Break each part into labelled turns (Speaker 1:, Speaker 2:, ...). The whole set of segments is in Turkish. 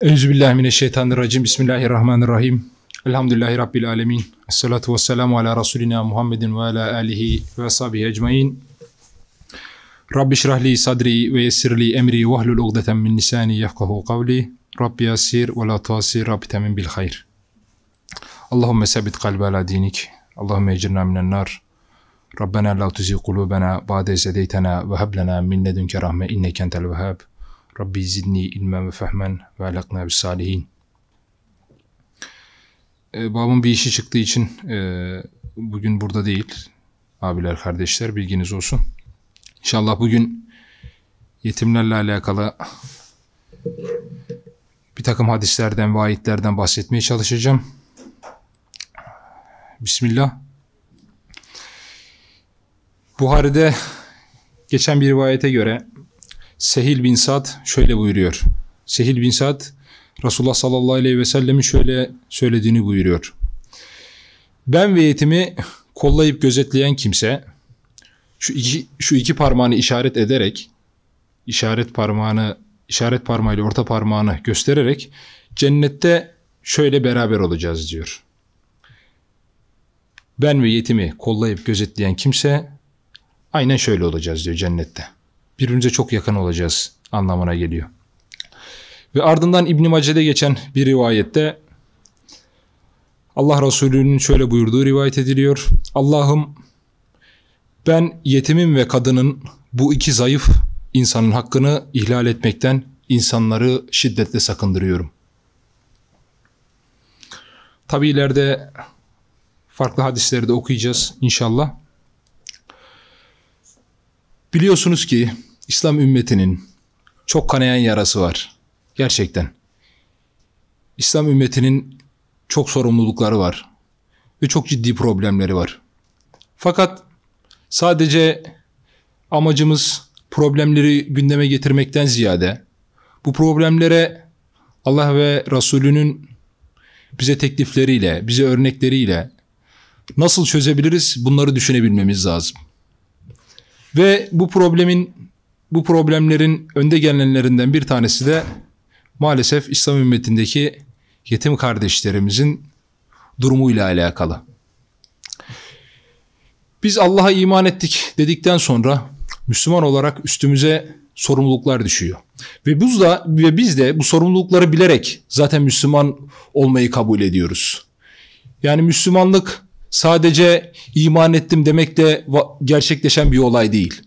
Speaker 1: Euzubillahimineşşeytanirracim. Bismillahirrahmanirrahim. Elhamdülillahi Rabbil alemin. Esselatu vesselamu ala Resulina Muhammedin ve ala alihi ve sahbihi ecmain. Rabbi şrahli sadri ve yessirli emri ve hlul ugdeten min nisani yefkahu kavli. Rabbi yasir ve la tuasir Rabbi temin bil hayr. Allahümme sabit kalbi ala dinik. Allahümme ecirna minen nar. Rabbena la tuzi kulubena ba'de zedeytena ve heblena min ledünke rahme inneken tel vehhab. Rabbi zidni ilmen ve fehmen ve alakna bis salihin. E, babın bir işi çıktığı için e, bugün burada değil. Abiler, kardeşler bilginiz olsun. İnşallah bugün yetimlerle alakalı bir takım hadislerden ve ayetlerden bahsetmeye çalışacağım. Bismillah. Buhari'de geçen bir rivayete göre Sehil bin Sad şöyle buyuruyor. Sehil bin Sad Resulullah sallallahu aleyhi ve sellemin şöyle söylediğini buyuruyor. Ben ve yetimi kollayıp gözetleyen kimse şu iki, şu iki parmağını işaret ederek işaret parmağını işaret parmağıyla orta parmağını göstererek cennette şöyle beraber olacağız diyor. Ben ve yetimi kollayıp gözetleyen kimse aynen şöyle olacağız diyor cennette birbirimize çok yakın olacağız anlamına geliyor. Ve ardından İbn Mace'de geçen bir rivayette Allah Resulü'nün şöyle buyurduğu rivayet ediliyor. Allah'ım ben yetimin ve kadının bu iki zayıf insanın hakkını ihlal etmekten insanları şiddetle sakındırıyorum. Tabi ileride farklı hadisleri de okuyacağız inşallah. Biliyorsunuz ki İslam ümmetinin çok kanayan yarası var. Gerçekten. İslam ümmetinin çok sorumlulukları var ve çok ciddi problemleri var. Fakat sadece amacımız problemleri gündeme getirmekten ziyade bu problemlere Allah ve Resulü'nün bize teklifleriyle, bize örnekleriyle nasıl çözebiliriz bunları düşünebilmemiz lazım. Ve bu problemin bu problemlerin önde gelenlerinden bir tanesi de maalesef İslam ümmetindeki yetim kardeşlerimizin durumuyla alakalı. Biz Allah'a iman ettik dedikten sonra Müslüman olarak üstümüze sorumluluklar düşüyor. Ve biz de, ve biz de bu sorumlulukları bilerek zaten Müslüman olmayı kabul ediyoruz. Yani Müslümanlık sadece iman ettim demekle gerçekleşen bir olay değil.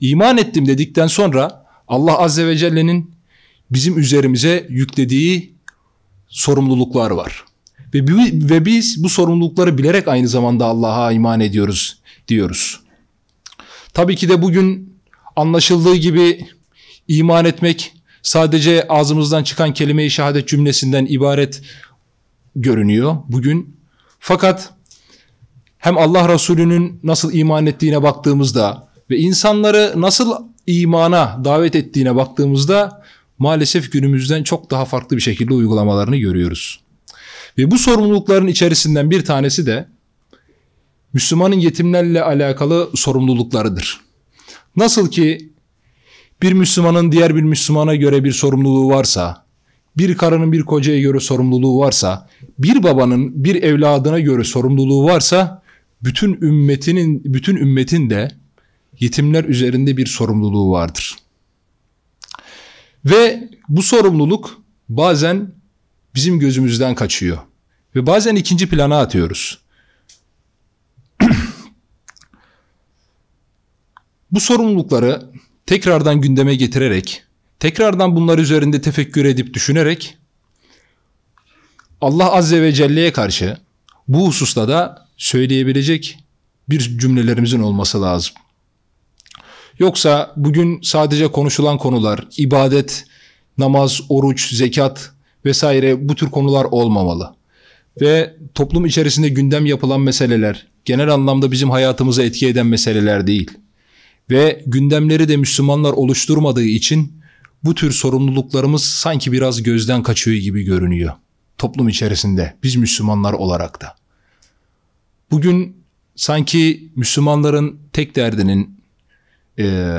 Speaker 1: İman ettim dedikten sonra Allah Azze ve Celle'nin bizim üzerimize yüklediği sorumluluklar var. Ve, ve biz bu sorumlulukları bilerek aynı zamanda Allah'a iman ediyoruz diyoruz. Tabii ki de bugün anlaşıldığı gibi iman etmek sadece ağzımızdan çıkan kelime-i şehadet cümlesinden ibaret görünüyor bugün. Fakat hem Allah Resulü'nün nasıl iman ettiğine baktığımızda ve insanları nasıl imana davet ettiğine baktığımızda maalesef günümüzden çok daha farklı bir şekilde uygulamalarını görüyoruz. Ve bu sorumlulukların içerisinden bir tanesi de Müslümanın yetimlerle alakalı sorumluluklarıdır. Nasıl ki bir Müslümanın diğer bir Müslümana göre bir sorumluluğu varsa, bir karının bir kocaya göre sorumluluğu varsa, bir babanın bir evladına göre sorumluluğu varsa, bütün ümmetinin bütün ümmetin de yetimler üzerinde bir sorumluluğu vardır. Ve bu sorumluluk bazen bizim gözümüzden kaçıyor ve bazen ikinci plana atıyoruz. bu sorumlulukları tekrardan gündeme getirerek, tekrardan bunlar üzerinde tefekkür edip düşünerek Allah Azze ve Celle'ye karşı bu hususta da söyleyebilecek bir cümlelerimizin olması lazım. Yoksa bugün sadece konuşulan konular ibadet, namaz, oruç, zekat vesaire bu tür konular olmamalı. Ve toplum içerisinde gündem yapılan meseleler genel anlamda bizim hayatımıza etki eden meseleler değil. Ve gündemleri de Müslümanlar oluşturmadığı için bu tür sorumluluklarımız sanki biraz gözden kaçıyor gibi görünüyor. Toplum içerisinde biz Müslümanlar olarak da. Bugün sanki Müslümanların tek derdinin e,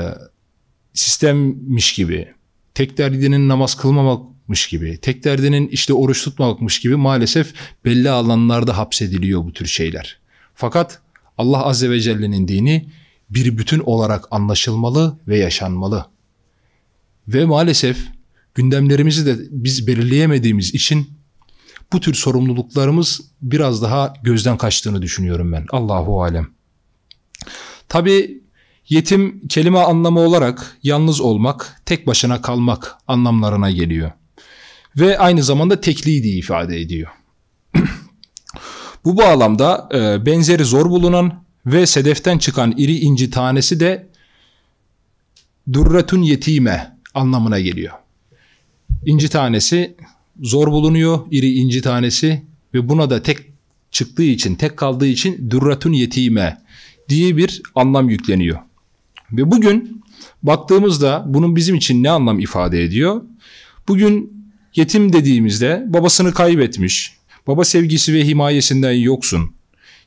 Speaker 1: sistemmiş gibi, tek derdinin namaz kılmamakmış gibi, tek derdinin işte oruç tutmamakmış gibi maalesef belli alanlarda hapsediliyor bu tür şeyler. Fakat Allah Azze ve Celle'nin dini bir bütün olarak anlaşılmalı ve yaşanmalı. Ve maalesef gündemlerimizi de biz belirleyemediğimiz için bu tür sorumluluklarımız biraz daha gözden kaçtığını düşünüyorum ben. Allahu alem. Tabi Yetim kelime anlamı olarak yalnız olmak, tek başına kalmak anlamlarına geliyor. Ve aynı zamanda tekliği de ifade ediyor. Bu bağlamda e, benzeri zor bulunan ve sedeften çıkan iri inci tanesi de durratun yetime anlamına geliyor. İnci tanesi zor bulunuyor, iri inci tanesi ve buna da tek çıktığı için, tek kaldığı için durratun yetime diye bir anlam yükleniyor. Ve bugün baktığımızda bunun bizim için ne anlam ifade ediyor? Bugün yetim dediğimizde babasını kaybetmiş, baba sevgisi ve himayesinden yoksun,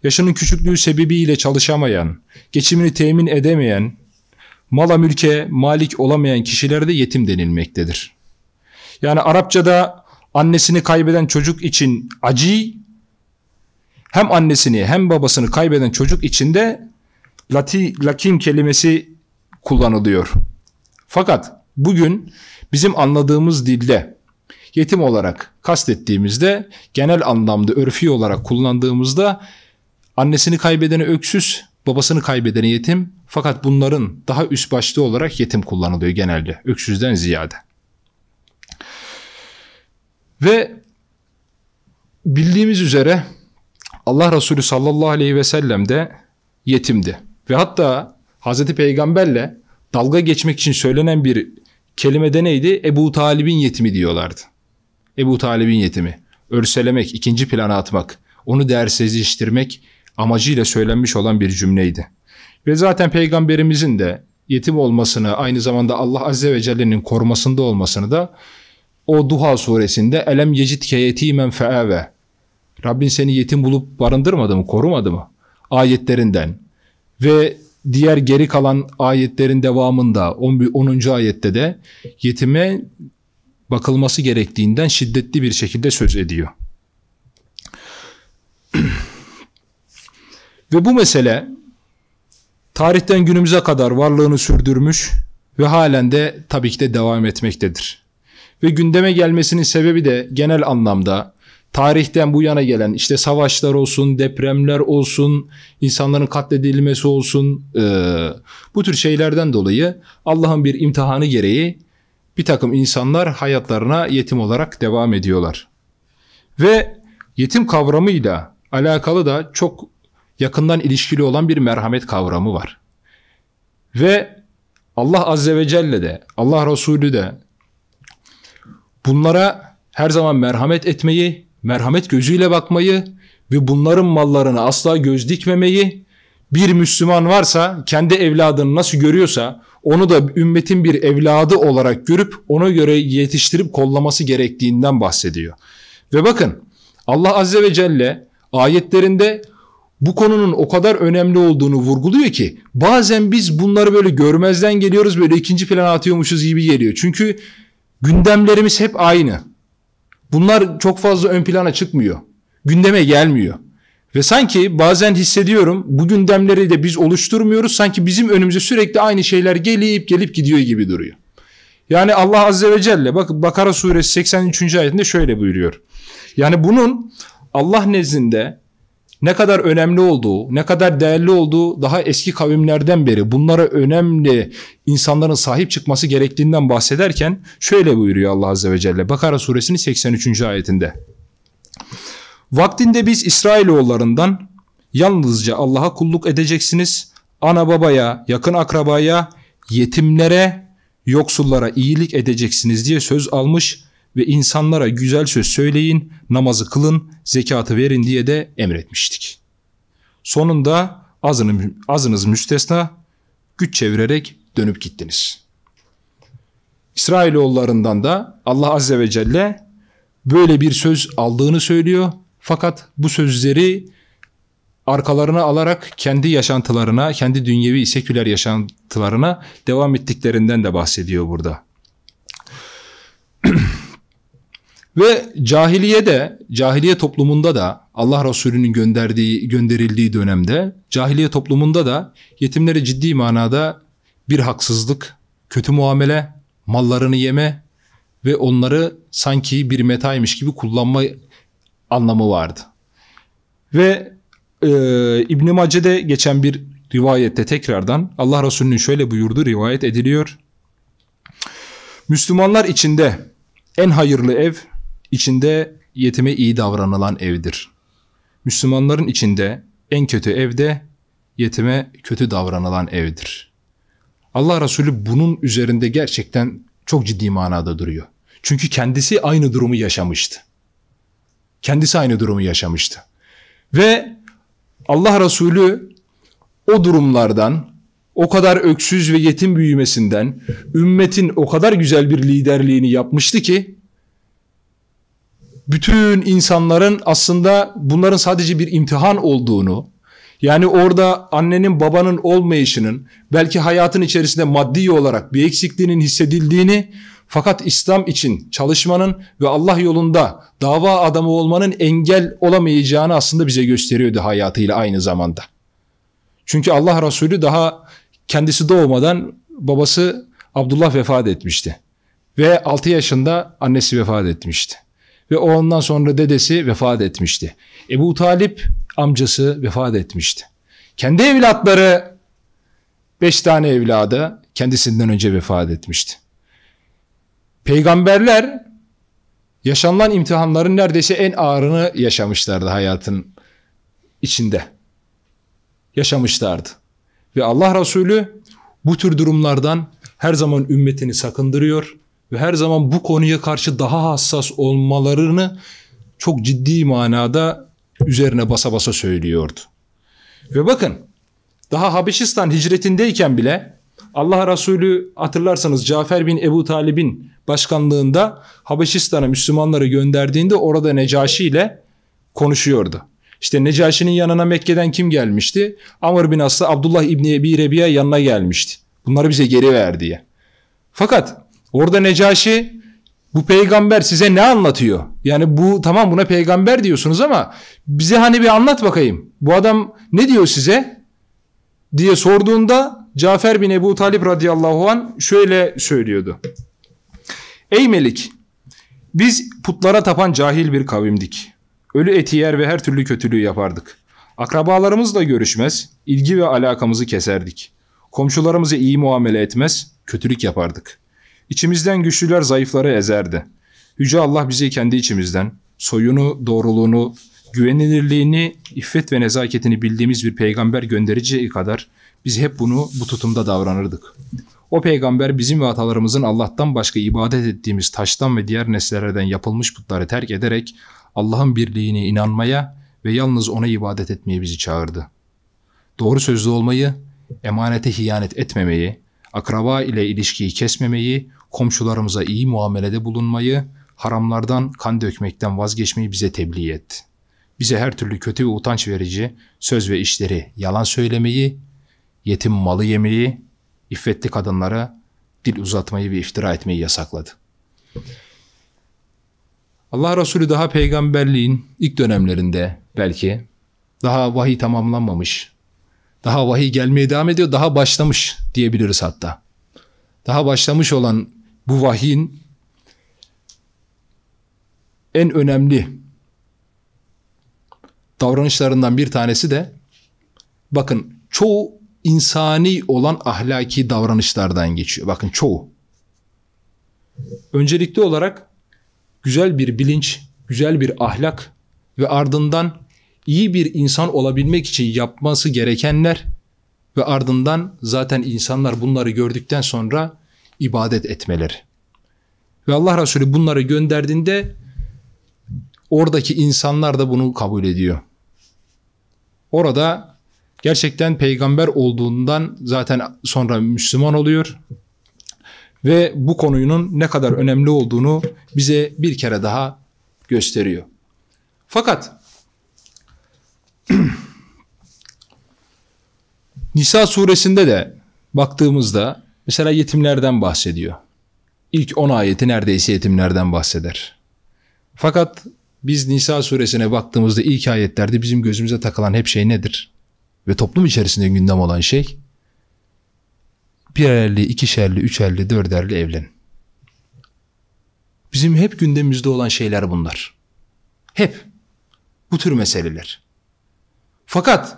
Speaker 1: yaşının küçüklüğü sebebiyle çalışamayan, geçimini temin edemeyen, mala mülke malik olamayan kişilerde yetim denilmektedir. Yani Arapçada annesini kaybeden çocuk için acı, hem annesini hem babasını kaybeden çocuk için de lati, lakim kelimesi kullanılıyor. Fakat bugün bizim anladığımız dilde yetim olarak kastettiğimizde genel anlamda örfi olarak kullandığımızda annesini kaybedeni öksüz, babasını kaybedeni yetim fakat bunların daha üst başlı olarak yetim kullanılıyor genelde öksüzden ziyade. Ve bildiğimiz üzere Allah Resulü sallallahu aleyhi ve sellem de yetimdi. Ve hatta Hazreti Peygamberle dalga geçmek için söylenen bir kelimede neydi? Ebu Talib'in yetimi diyorlardı. Ebu Talib'in yetimi. Örselemek, ikinci plana atmak, onu değersizleştirmek amacıyla söylenmiş olan bir cümleydi. Ve zaten peygamberimizin de yetim olmasını aynı zamanda Allah Azze ve Celle'nin korumasında olmasını da o Duha suresinde elem yecitke yetimen feave Rabbin seni yetim bulup barındırmadı mı, korumadı mı? Ayetlerinden ve diğer geri kalan ayetlerin devamında 10. ayette de yetime bakılması gerektiğinden şiddetli bir şekilde söz ediyor. ve bu mesele tarihten günümüze kadar varlığını sürdürmüş ve halen de tabii ki de devam etmektedir. Ve gündeme gelmesinin sebebi de genel anlamda tarihten bu yana gelen işte savaşlar olsun, depremler olsun, insanların katledilmesi olsun e, bu tür şeylerden dolayı Allah'ın bir imtihanı gereği bir takım insanlar hayatlarına yetim olarak devam ediyorlar. Ve yetim kavramıyla alakalı da çok yakından ilişkili olan bir merhamet kavramı var. Ve Allah Azze ve Celle de, Allah Resulü de bunlara her zaman merhamet etmeyi merhamet gözüyle bakmayı ve bunların mallarını asla göz dikmemeyi, bir Müslüman varsa kendi evladını nasıl görüyorsa onu da ümmetin bir evladı olarak görüp ona göre yetiştirip kollaması gerektiğinden bahsediyor. Ve bakın Allah Azze ve Celle ayetlerinde bu konunun o kadar önemli olduğunu vurguluyor ki bazen biz bunları böyle görmezden geliyoruz böyle ikinci plan atıyormuşuz gibi geliyor. Çünkü gündemlerimiz hep aynı. Bunlar çok fazla ön plana çıkmıyor. Gündeme gelmiyor. Ve sanki bazen hissediyorum bu gündemleri de biz oluşturmuyoruz. Sanki bizim önümüze sürekli aynı şeyler gelip gelip gidiyor gibi duruyor. Yani Allah Azze ve Celle bak Bakara suresi 83. ayetinde şöyle buyuruyor. Yani bunun Allah nezdinde ne kadar önemli olduğu, ne kadar değerli olduğu daha eski kavimlerden beri bunlara önemli insanların sahip çıkması gerektiğinden bahsederken şöyle buyuruyor Allah Azze ve Celle Bakara suresinin 83. ayetinde. Vaktinde biz İsrailoğullarından yalnızca Allah'a kulluk edeceksiniz. Ana babaya, yakın akrabaya, yetimlere, yoksullara iyilik edeceksiniz diye söz almış ve insanlara güzel söz söyleyin, namazı kılın, zekatı verin diye de emretmiştik. Sonunda azınız, azınız müstesna güç çevirerek dönüp gittiniz. İsrailoğullarından da Allah Azze ve Celle böyle bir söz aldığını söylüyor. Fakat bu sözleri arkalarına alarak kendi yaşantılarına, kendi dünyevi seküler yaşantılarına devam ettiklerinden de bahsediyor burada. Ve de, cahiliye toplumunda da Allah Resulü'nün gönderdiği, gönderildiği dönemde cahiliye toplumunda da yetimlere ciddi manada bir haksızlık, kötü muamele, mallarını yeme ve onları sanki bir metaymış gibi kullanma anlamı vardı. Ve e, İbn Mace'de geçen bir rivayette tekrardan Allah Resulü'nün şöyle buyurduğu rivayet ediliyor. Müslümanlar içinde en hayırlı ev içinde yetime iyi davranılan evdir. Müslümanların içinde en kötü evde yetime kötü davranılan evdir. Allah Resulü bunun üzerinde gerçekten çok ciddi manada duruyor. Çünkü kendisi aynı durumu yaşamıştı. Kendisi aynı durumu yaşamıştı. Ve Allah Resulü o durumlardan, o kadar öksüz ve yetim büyümesinden, ümmetin o kadar güzel bir liderliğini yapmıştı ki bütün insanların aslında bunların sadece bir imtihan olduğunu, yani orada annenin babanın olmayışının belki hayatın içerisinde maddi olarak bir eksikliğinin hissedildiğini fakat İslam için çalışmanın ve Allah yolunda dava adamı olmanın engel olamayacağını aslında bize gösteriyordu hayatıyla aynı zamanda. Çünkü Allah Resulü daha kendisi doğmadan babası Abdullah vefat etmişti. Ve 6 yaşında annesi vefat etmişti ve ondan sonra dedesi vefat etmişti. Ebu Talip amcası vefat etmişti. Kendi evlatları beş tane evladı kendisinden önce vefat etmişti. Peygamberler yaşanılan imtihanların neredeyse en ağırını yaşamışlardı hayatın içinde. Yaşamışlardı. Ve Allah Resulü bu tür durumlardan her zaman ümmetini sakındırıyor ve her zaman bu konuya karşı daha hassas olmalarını çok ciddi manada üzerine basa basa söylüyordu. Ve bakın daha Habeşistan hicretindeyken bile Allah Resulü hatırlarsanız Cafer bin Ebu Talib'in başkanlığında Habeşistan'a Müslümanları gönderdiğinde orada Necaşi ile konuşuyordu. İşte Necaşi'nin yanına Mekke'den kim gelmişti? Amr bin Asla Abdullah İbni Ebi Rebiya yanına gelmişti. Bunları bize geri ver diye. Fakat Orada Necaşi bu peygamber size ne anlatıyor? Yani bu tamam buna peygamber diyorsunuz ama bize hani bir anlat bakayım. Bu adam ne diyor size? diye sorduğunda Cafer bin Ebu Talip radıyallahu an şöyle söylüyordu. Ey Melik biz putlara tapan cahil bir kavimdik. Ölü eti yer ve her türlü kötülüğü yapardık. Akrabalarımızla görüşmez, ilgi ve alakamızı keserdik. Komşularımıza iyi muamele etmez, kötülük yapardık.'' İçimizden güçlüler zayıfları ezerdi. Yüce Allah bizi kendi içimizden, soyunu, doğruluğunu, güvenilirliğini, iffet ve nezaketini bildiğimiz bir peygamber gönderici kadar biz hep bunu bu tutumda davranırdık. O peygamber bizim ve atalarımızın Allah'tan başka ibadet ettiğimiz taştan ve diğer nesnelerden yapılmış putları terk ederek Allah'ın birliğine inanmaya ve yalnız ona ibadet etmeye bizi çağırdı. Doğru sözlü olmayı, emanete hiyanet etmemeyi, akraba ile ilişkiyi kesmemeyi, komşularımıza iyi muamelede bulunmayı, haramlardan kan dökmekten vazgeçmeyi bize tebliğ etti. Bize her türlü kötü ve utanç verici söz ve işleri yalan söylemeyi, yetim malı yemeyi, iffetli kadınlara dil uzatmayı ve iftira etmeyi yasakladı. Allah Resulü daha peygamberliğin ilk dönemlerinde belki daha vahiy tamamlanmamış, daha vahiy gelmeye devam ediyor. Daha başlamış diyebiliriz hatta. Daha başlamış olan bu vahiyin en önemli davranışlarından bir tanesi de bakın çoğu insani olan ahlaki davranışlardan geçiyor. Bakın çoğu. Öncelikli olarak güzel bir bilinç, güzel bir ahlak ve ardından iyi bir insan olabilmek için yapması gerekenler ve ardından zaten insanlar bunları gördükten sonra ibadet etmeleri. Ve Allah Resulü bunları gönderdiğinde oradaki insanlar da bunu kabul ediyor. Orada gerçekten peygamber olduğundan zaten sonra Müslüman oluyor ve bu konunun ne kadar önemli olduğunu bize bir kere daha gösteriyor. Fakat Nisa suresinde de baktığımızda mesela yetimlerden bahsediyor. İlk 10 ayeti neredeyse yetimlerden bahseder. Fakat biz Nisa suresine baktığımızda ilk ayetlerde bizim gözümüze takılan hep şey nedir? Ve toplum içerisinde gündem olan şey birerli, ikişerli, üçerli, dörderli evlen. Bizim hep gündemimizde olan şeyler bunlar. Hep bu tür meseleler. Fakat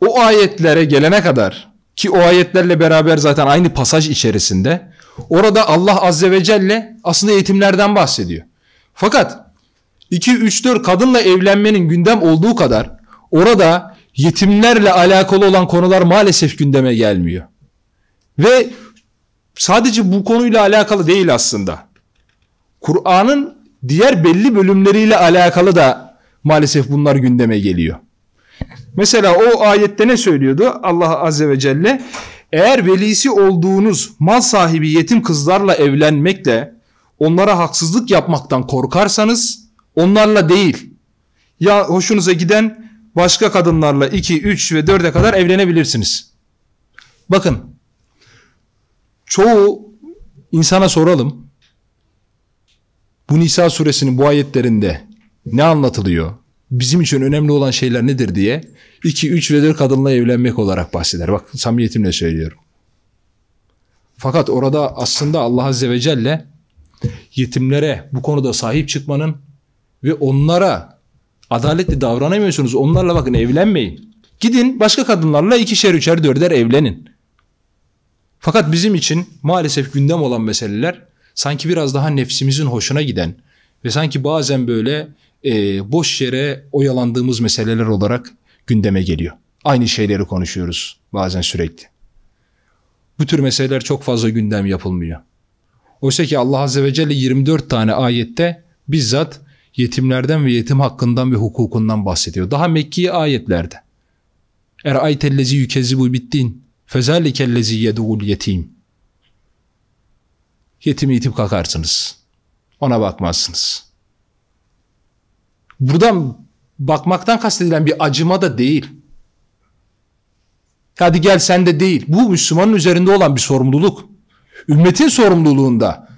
Speaker 1: o ayetlere gelene kadar ki o ayetlerle beraber zaten aynı pasaj içerisinde orada Allah Azze ve Celle aslında eğitimlerden bahsediyor. Fakat 2-3-4 kadınla evlenmenin gündem olduğu kadar orada yetimlerle alakalı olan konular maalesef gündeme gelmiyor. Ve sadece bu konuyla alakalı değil aslında. Kur'an'ın diğer belli bölümleriyle alakalı da maalesef bunlar gündeme geliyor. Mesela o ayette ne söylüyordu Allah Azze ve Celle? Eğer velisi olduğunuz mal sahibi yetim kızlarla evlenmekle onlara haksızlık yapmaktan korkarsanız onlarla değil ya hoşunuza giden başka kadınlarla 2, 3 ve 4'e kadar evlenebilirsiniz. Bakın çoğu insana soralım bu Nisa suresinin bu ayetlerinde ne anlatılıyor? bizim için önemli olan şeyler nedir diye 2, 3 ve 4 kadınla evlenmek olarak bahseder. Bak samimiyetimle söylüyorum. Fakat orada aslında Allah Azze ve Celle yetimlere bu konuda sahip çıkmanın ve onlara adaletli davranamıyorsunuz. Onlarla bakın evlenmeyin. Gidin başka kadınlarla ikişer, üçer, dörder evlenin. Fakat bizim için maalesef gündem olan meseleler sanki biraz daha nefsimizin hoşuna giden ve sanki bazen böyle e, boş yere oyalandığımız meseleler olarak gündeme geliyor. Aynı şeyleri konuşuyoruz bazen sürekli. Bu tür meseleler çok fazla gündem yapılmıyor. Oysa ki Allah Azze ve Celle 24 tane ayette bizzat yetimlerden ve yetim hakkından ve hukukundan bahsediyor. Daha Mekki ayetlerde. Er aytellezi yükezi bu bittin. Fezalikellezi yedugul yetim. Yetimi itip kakarsınız. Ona bakmazsınız buradan bakmaktan kastedilen bir acıma da değil. Hadi gel sen de değil. Bu Müslümanın üzerinde olan bir sorumluluk. Ümmetin sorumluluğunda.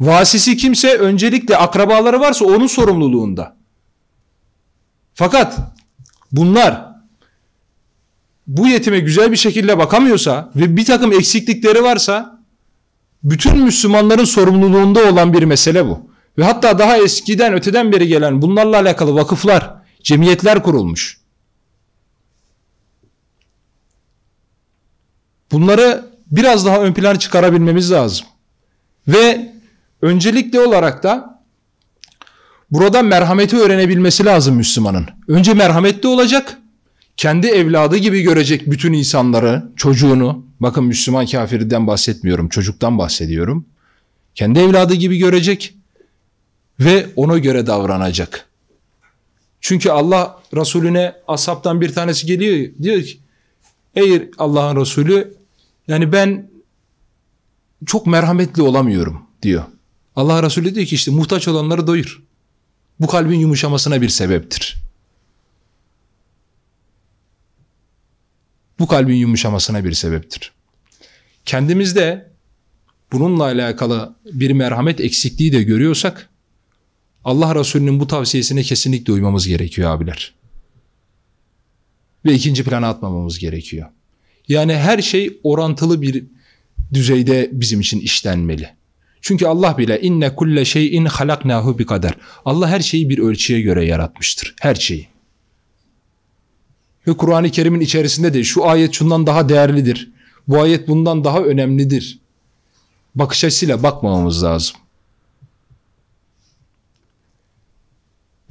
Speaker 1: Vasisi kimse öncelikle akrabaları varsa onun sorumluluğunda. Fakat bunlar bu yetime güzel bir şekilde bakamıyorsa ve bir takım eksiklikleri varsa bütün Müslümanların sorumluluğunda olan bir mesele bu ve hatta daha eskiden öteden beri gelen bunlarla alakalı vakıflar, cemiyetler kurulmuş. Bunları biraz daha ön plana çıkarabilmemiz lazım. Ve öncelikli olarak da burada merhameti öğrenebilmesi lazım Müslümanın. Önce merhametli olacak, kendi evladı gibi görecek bütün insanları, çocuğunu. Bakın Müslüman kafirden bahsetmiyorum, çocuktan bahsediyorum. Kendi evladı gibi görecek ve ona göre davranacak. Çünkü Allah Resulüne asaptan bir tanesi geliyor diyor ki ey Allah'ın Resulü yani ben çok merhametli olamıyorum diyor. Allah Resulü diyor ki işte muhtaç olanları doyur. Bu kalbin yumuşamasına bir sebeptir. Bu kalbin yumuşamasına bir sebeptir. Kendimizde bununla alakalı bir merhamet eksikliği de görüyorsak Allah Resulü'nün bu tavsiyesine kesinlikle uymamız gerekiyor abiler. Ve ikinci plana atmamamız gerekiyor. Yani her şey orantılı bir düzeyde bizim için işlenmeli. Çünkü Allah bile inne kulle şeyin halaknahu bi kader. Allah her şeyi bir ölçüye göre yaratmıştır. Her şeyi. Ve Kur'an-ı Kerim'in içerisinde de şu ayet şundan daha değerlidir. Bu ayet bundan daha önemlidir. Bakış açısıyla bakmamamız lazım.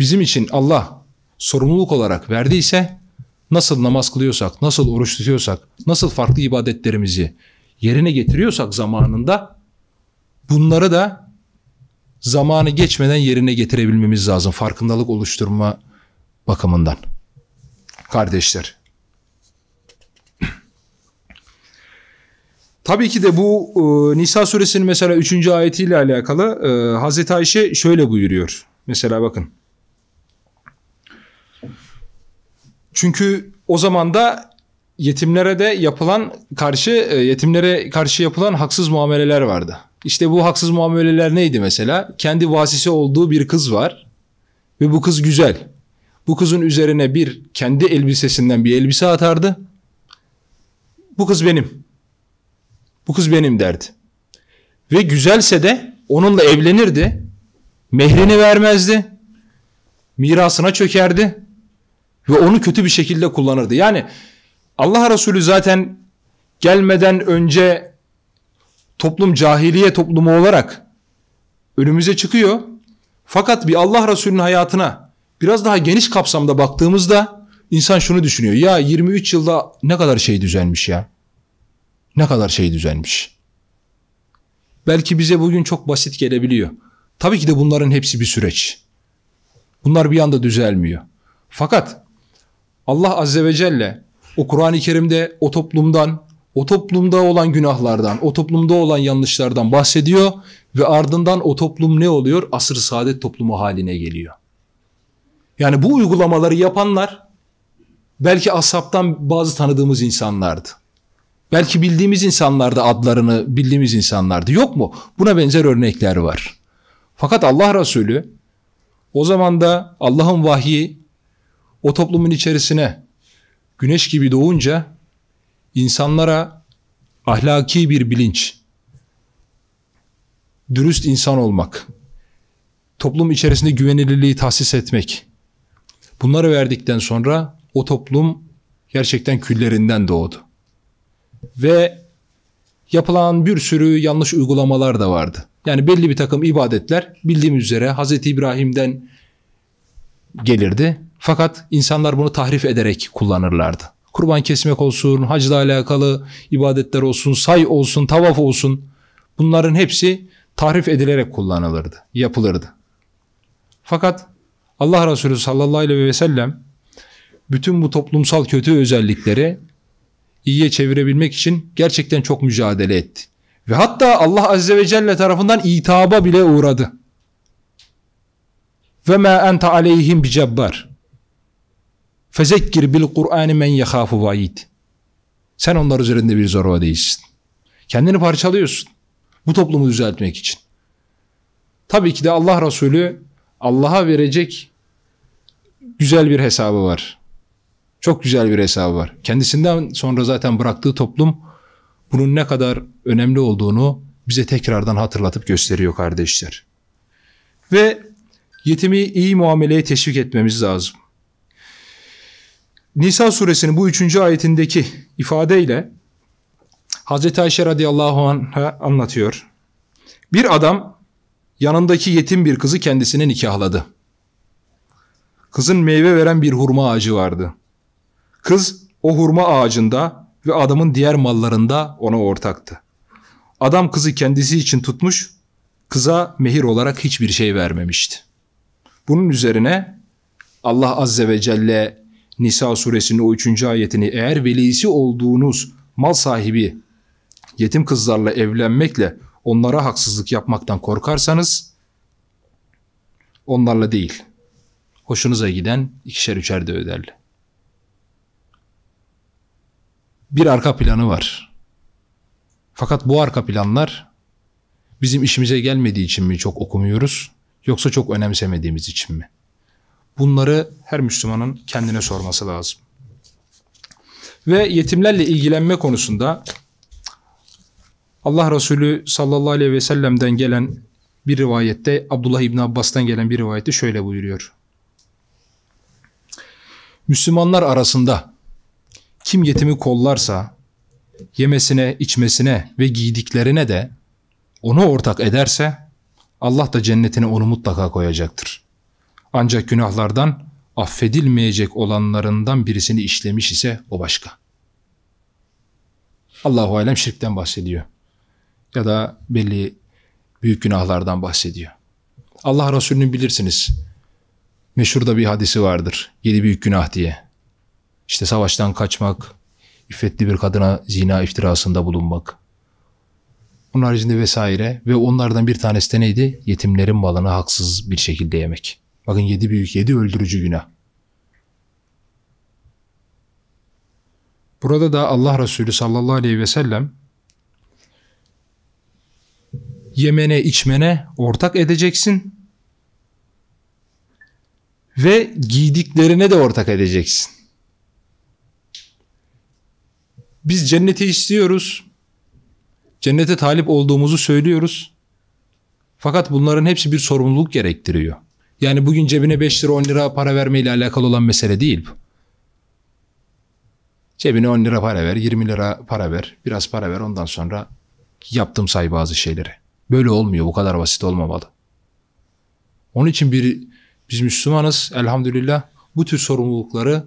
Speaker 1: bizim için Allah sorumluluk olarak verdiyse nasıl namaz kılıyorsak, nasıl oruç tutuyorsak, nasıl farklı ibadetlerimizi yerine getiriyorsak zamanında bunları da zamanı geçmeden yerine getirebilmemiz lazım farkındalık oluşturma bakımından. Kardeşler. Tabii ki de bu e, Nisa suresinin mesela 3. ayetiyle alakalı e, Hazreti Ayşe şöyle buyuruyor. Mesela bakın. Çünkü o zaman da yetimlere de yapılan karşı e, yetimlere karşı yapılan haksız muameleler vardı. İşte bu haksız muameleler neydi mesela? Kendi vasisi olduğu bir kız var ve bu kız güzel. Bu kızın üzerine bir kendi elbisesinden bir elbise atardı. Bu kız benim. Bu kız benim derdi. Ve güzelse de onunla evlenirdi. Mehrini vermezdi. Mirasına çökerdi. Ve onu kötü bir şekilde kullanırdı. Yani Allah Resulü zaten gelmeden önce toplum cahiliye toplumu olarak önümüze çıkıyor. Fakat bir Allah Resulü'nün hayatına biraz daha geniş kapsamda baktığımızda insan şunu düşünüyor. Ya 23 yılda ne kadar şey düzelmiş ya. Ne kadar şey düzelmiş. Belki bize bugün çok basit gelebiliyor. Tabii ki de bunların hepsi bir süreç. Bunlar bir anda düzelmiyor. Fakat Allah Azze ve Celle o Kur'an-ı Kerim'de o toplumdan, o toplumda olan günahlardan, o toplumda olan yanlışlardan bahsediyor ve ardından o toplum ne oluyor? Asır saadet toplumu haline geliyor. Yani bu uygulamaları yapanlar belki asaptan bazı tanıdığımız insanlardı. Belki bildiğimiz insanlardı adlarını bildiğimiz insanlardı. Yok mu? Buna benzer örnekler var. Fakat Allah Resulü o zaman da Allah'ın vahyi o toplumun içerisine güneş gibi doğunca insanlara ahlaki bir bilinç, dürüst insan olmak, toplum içerisinde güvenilirliği tahsis etmek. Bunları verdikten sonra o toplum gerçekten küllerinden doğdu. Ve yapılan bir sürü yanlış uygulamalar da vardı. Yani belli bir takım ibadetler bildiğim üzere Hz. İbrahim'den gelirdi. Fakat insanlar bunu tahrif ederek kullanırlardı. Kurban kesmek olsun, hacla alakalı ibadetler olsun, say olsun, tavaf olsun bunların hepsi tahrif edilerek kullanılırdı, yapılırdı. Fakat Allah Resulü sallallahu aleyhi ve sellem bütün bu toplumsal kötü özellikleri iyiye çevirebilmek için gerçekten çok mücadele etti. Ve hatta Allah Azze ve Celle tarafından itaba bile uğradı. Ve ma ente aleyhim cebbar. Fezekkir bil Kur'an men yekhafu vaid. Sen onlar üzerinde bir zorba değilsin. Kendini parçalıyorsun. Bu toplumu düzeltmek için. Tabii ki de Allah Resulü Allah'a verecek güzel bir hesabı var. Çok güzel bir hesabı var. Kendisinden sonra zaten bıraktığı toplum bunun ne kadar önemli olduğunu bize tekrardan hatırlatıp gösteriyor kardeşler. Ve yetimi iyi muameleye teşvik etmemiz lazım. Nisa suresinin bu üçüncü ayetindeki ifadeyle Hazreti Ayşe radıyallahu anh'a anlatıyor. Bir adam yanındaki yetim bir kızı kendisine nikahladı. Kızın meyve veren bir hurma ağacı vardı. Kız o hurma ağacında ve adamın diğer mallarında ona ortaktı. Adam kızı kendisi için tutmuş, kıza mehir olarak hiçbir şey vermemişti. Bunun üzerine Allah azze ve celle Nisa suresinin o üçüncü ayetini eğer velisi olduğunuz mal sahibi yetim kızlarla evlenmekle onlara haksızlık yapmaktan korkarsanız onlarla değil hoşunuza giden ikişer üçer de öderli. Bir arka planı var. Fakat bu arka planlar bizim işimize gelmediği için mi çok okumuyoruz yoksa çok önemsemediğimiz için mi? Bunları her Müslümanın kendine sorması lazım. Ve yetimlerle ilgilenme konusunda Allah Resulü sallallahu aleyhi ve sellem'den gelen bir rivayette Abdullah İbni Abbas'tan gelen bir rivayette şöyle buyuruyor. Müslümanlar arasında kim yetimi kollarsa yemesine, içmesine ve giydiklerine de onu ortak ederse Allah da cennetine onu mutlaka koyacaktır. Ancak günahlardan affedilmeyecek olanlarından birisini işlemiş ise o başka. Allahu alem şirkten bahsediyor. Ya da belli büyük günahlardan bahsediyor. Allah Resulü'nü bilirsiniz. Meşhur da bir hadisi vardır. Yedi büyük günah diye. İşte savaştan kaçmak, iffetli bir kadına zina iftirasında bulunmak. Onun haricinde vesaire ve onlardan bir tanesi de neydi? Yetimlerin malını haksız bir şekilde yemek. Bakın yedi büyük yedi öldürücü günah. Burada da Allah Resulü sallallahu aleyhi ve sellem yemene içmene ortak edeceksin ve giydiklerine de ortak edeceksin. Biz cenneti istiyoruz. Cennete talip olduğumuzu söylüyoruz. Fakat bunların hepsi bir sorumluluk gerektiriyor. Yani bugün cebine 5 lira 10 lira para vermeyle alakalı olan mesele değil bu. Cebine 10 lira para ver, 20 lira para ver, biraz para ver ondan sonra yaptım say bazı şeyleri. Böyle olmuyor, bu kadar basit olmamalı. Onun için bir biz Müslümanız elhamdülillah bu tür sorumlulukları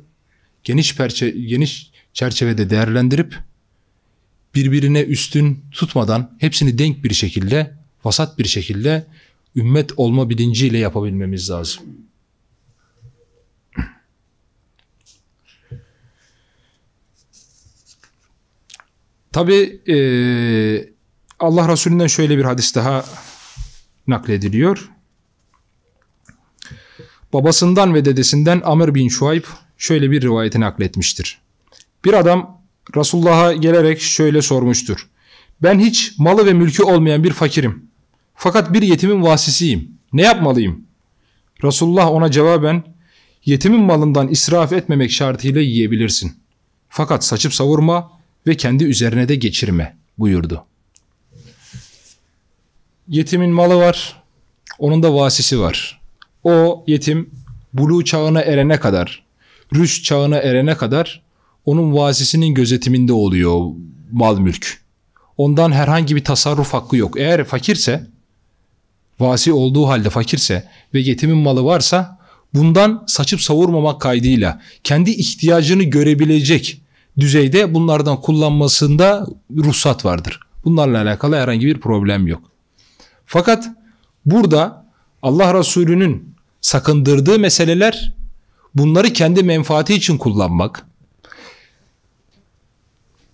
Speaker 1: geniş perçe, geniş çerçevede değerlendirip birbirine üstün tutmadan hepsini denk bir şekilde, vasat bir şekilde ümmet olma bilinciyle yapabilmemiz lazım. Tabi e, Allah Resulü'nden şöyle bir hadis daha naklediliyor. Babasından ve dedesinden Amr bin Şuayb şöyle bir rivayeti nakletmiştir. Bir adam Resulullah'a gelerek şöyle sormuştur. Ben hiç malı ve mülkü olmayan bir fakirim. Fakat bir yetimin vasisiyim. Ne yapmalıyım? Resulullah ona cevaben yetimin malından israf etmemek şartıyla yiyebilirsin. Fakat saçıp savurma ve kendi üzerine de geçirme buyurdu. Yetimin malı var, onun da vasisi var. O yetim bulu çağına erene kadar, Rüş çağına erene kadar onun vasisinin gözetiminde oluyor mal mülk. Ondan herhangi bir tasarruf hakkı yok. Eğer fakirse vasi olduğu halde fakirse ve yetimin malı varsa bundan saçıp savurmamak kaydıyla kendi ihtiyacını görebilecek düzeyde bunlardan kullanmasında ruhsat vardır. Bunlarla alakalı herhangi bir problem yok. Fakat burada Allah Resulü'nün sakındırdığı meseleler bunları kendi menfaati için kullanmak.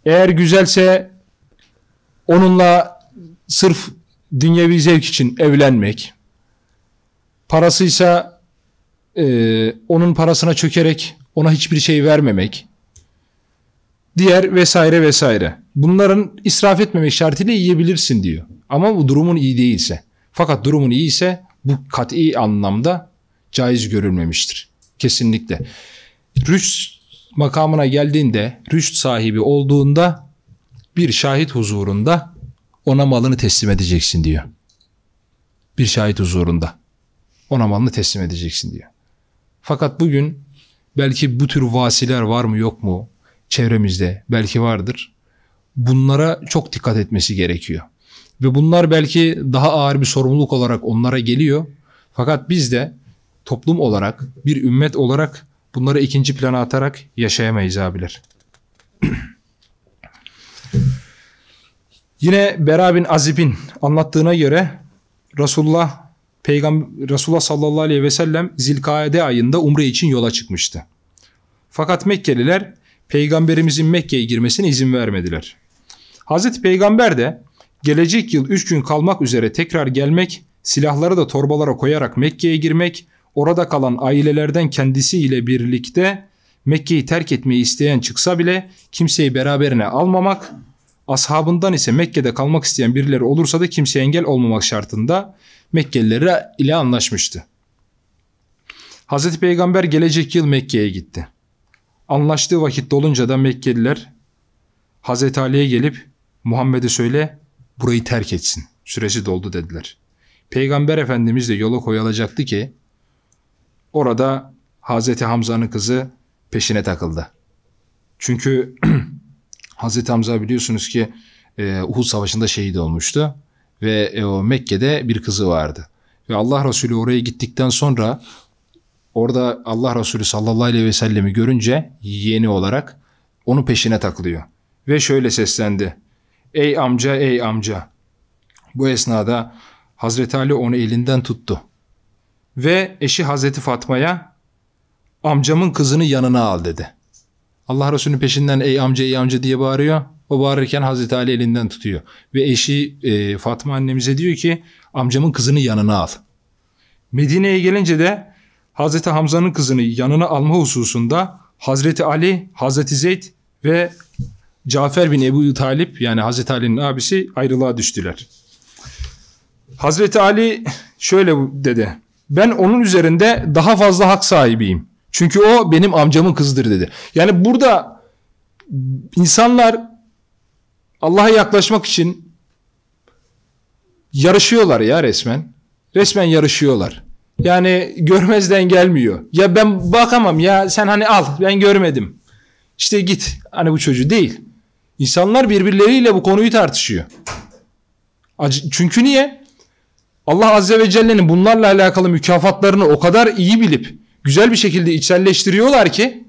Speaker 1: Eğer güzelse onunla sırf dünyevi zevk için evlenmek, parasıysa e, onun parasına çökerek ona hiçbir şey vermemek, diğer vesaire vesaire. Bunların israf etmemek şartıyla yiyebilirsin diyor. Ama bu durumun iyi değilse. Fakat durumun iyi ise bu kat'i anlamda caiz görülmemiştir. Kesinlikle. Rüşt makamına geldiğinde, rüşt sahibi olduğunda bir şahit huzurunda ona malını teslim edeceksin diyor. Bir şahit huzurunda. Ona malını teslim edeceksin diyor. Fakat bugün belki bu tür vasiler var mı yok mu çevremizde belki vardır. Bunlara çok dikkat etmesi gerekiyor. Ve bunlar belki daha ağır bir sorumluluk olarak onlara geliyor. Fakat biz de toplum olarak, bir ümmet olarak bunları ikinci plana atarak yaşayamayız abiler. Yine Berab'in Azib'in anlattığına göre Resulullah Peygamber Resulullah sallallahu aleyhi ve sellem Zilkade ayında umre için yola çıkmıştı. Fakat Mekkeliler peygamberimizin Mekke'ye girmesine izin vermediler. Hazreti Peygamber de gelecek yıl üç gün kalmak üzere tekrar gelmek, silahları da torbalara koyarak Mekke'ye girmek, orada kalan ailelerden kendisiyle birlikte Mekke'yi terk etmeyi isteyen çıksa bile kimseyi beraberine almamak Ashabından ise Mekke'de kalmak isteyen birileri olursa da kimseye engel olmamak şartında Mekkelilere ile anlaşmıştı. Hazreti Peygamber gelecek yıl Mekke'ye gitti. Anlaştığı vakit dolunca da Mekkeliler Hazreti Ali'ye gelip Muhammed'e söyle burayı terk etsin. Süresi doldu dediler. Peygamber Efendimiz de yola koyulacaktı ki orada Hazreti Hamza'nın kızı peşine takıldı. Çünkü Hazreti Hamza biliyorsunuz ki e, Uhud Savaşı'nda şehit olmuştu ve e, o Mekke'de bir kızı vardı. Ve Allah Resulü oraya gittikten sonra orada Allah Resulü sallallahu aleyhi ve sellemi görünce yeni olarak onu peşine takılıyor. Ve şöyle seslendi. Ey amca ey amca. Bu esnada Hazreti Ali onu elinden tuttu. Ve eşi Hazreti Fatma'ya amcamın kızını yanına al dedi. Allah Resulü'nün peşinden ey amca ey amca diye bağırıyor. O bağırırken Hazreti Ali elinden tutuyor. Ve eşi e, Fatma annemize diyor ki amcamın kızını yanına al. Medine'ye gelince de Hazreti Hamza'nın kızını yanına alma hususunda Hazreti Ali, Hazreti Zeyd ve Cafer bin Ebu Talip yani Hazreti Ali'nin abisi ayrılığa düştüler. Hazreti Ali şöyle dedi. Ben onun üzerinde daha fazla hak sahibiyim. Çünkü o benim amcamın kızıdır dedi. Yani burada insanlar Allah'a yaklaşmak için yarışıyorlar ya resmen. Resmen yarışıyorlar. Yani görmezden gelmiyor. Ya ben bakamam ya sen hani al ben görmedim. İşte git hani bu çocuğu değil. İnsanlar birbirleriyle bu konuyu tartışıyor. Çünkü niye? Allah Azze ve Celle'nin bunlarla alakalı mükafatlarını o kadar iyi bilip güzel bir şekilde içselleştiriyorlar ki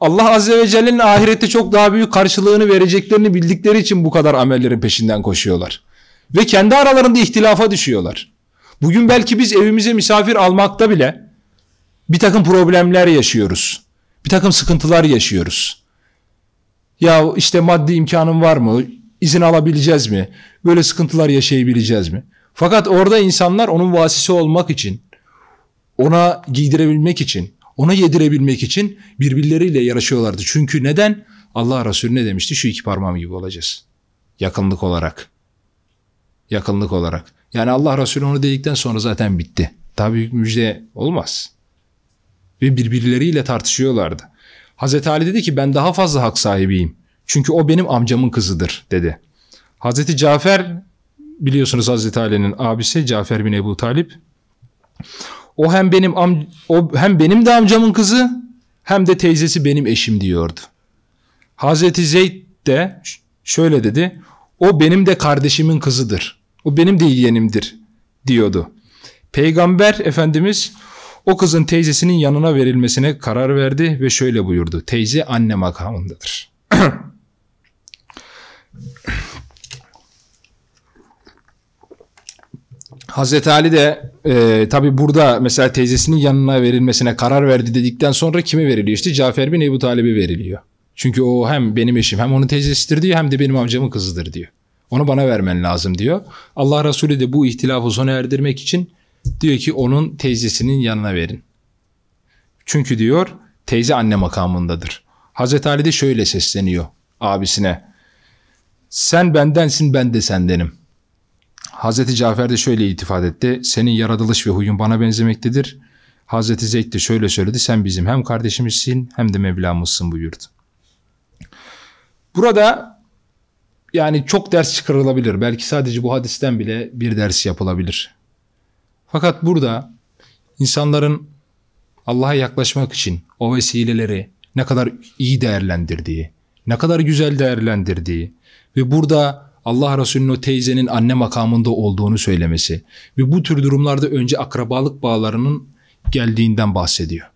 Speaker 1: Allah Azze ve Celle'nin ahirette çok daha büyük karşılığını vereceklerini bildikleri için bu kadar amellerin peşinden koşuyorlar. Ve kendi aralarında ihtilafa düşüyorlar. Bugün belki biz evimize misafir almakta bile bir takım problemler yaşıyoruz. Bir takım sıkıntılar yaşıyoruz. Ya işte maddi imkanım var mı? İzin alabileceğiz mi? Böyle sıkıntılar yaşayabileceğiz mi? Fakat orada insanlar onun vasisi olmak için, ona giydirebilmek için, ona yedirebilmek için birbirleriyle yarışıyorlardı. Çünkü neden? Allah Resulü ne demişti? Şu iki parmağım gibi olacağız. Yakınlık olarak. Yakınlık olarak. Yani Allah Resulü onu dedikten sonra zaten bitti. Daha büyük müjde olmaz. Ve birbirleriyle tartışıyorlardı. Hazreti Ali dedi ki ben daha fazla hak sahibiyim. Çünkü o benim amcamın kızıdır dedi. Hazreti Cafer biliyorsunuz Hazreti Ali'nin abisi Cafer bin Ebu Talip. O hem benim am o hem benim de amcamın kızı hem de teyzesi benim eşim diyordu. Hazreti Zeyd de şöyle dedi. O benim de kardeşimin kızıdır. O benim de yeğenimdir diyordu. Peygamber Efendimiz o kızın teyzesinin yanına verilmesine karar verdi ve şöyle buyurdu. Teyze anne makamındadır. Hazreti Ali de e, tabi burada mesela teyzesinin yanına verilmesine karar verdi dedikten sonra kime veriliyor? İşte Cafer bin Ebu Talib'e veriliyor. Çünkü o hem benim eşim hem onun teyzesidir diyor hem de benim amcamın kızıdır diyor. Onu bana vermen lazım diyor. Allah Resulü de bu ihtilafı sona erdirmek için diyor ki onun teyzesinin yanına verin. Çünkü diyor teyze anne makamındadır. Hazreti Ali de şöyle sesleniyor abisine. Sen bendensin ben de sendenim. Hazreti Cafer de şöyle itifade etti. Senin yaratılış ve huyun bana benzemektedir. Hazreti Zeyd de şöyle söyledi. Sen bizim hem kardeşimizsin hem de Mevlamızsın buyurdu. Burada yani çok ders çıkarılabilir. Belki sadece bu hadisten bile bir ders yapılabilir. Fakat burada insanların Allah'a yaklaşmak için o vesileleri ne kadar iyi değerlendirdiği, ne kadar güzel değerlendirdiği ve burada Allah Resulü'nün o teyzenin anne makamında olduğunu söylemesi ve bu tür durumlarda önce akrabalık bağlarının geldiğinden bahsediyor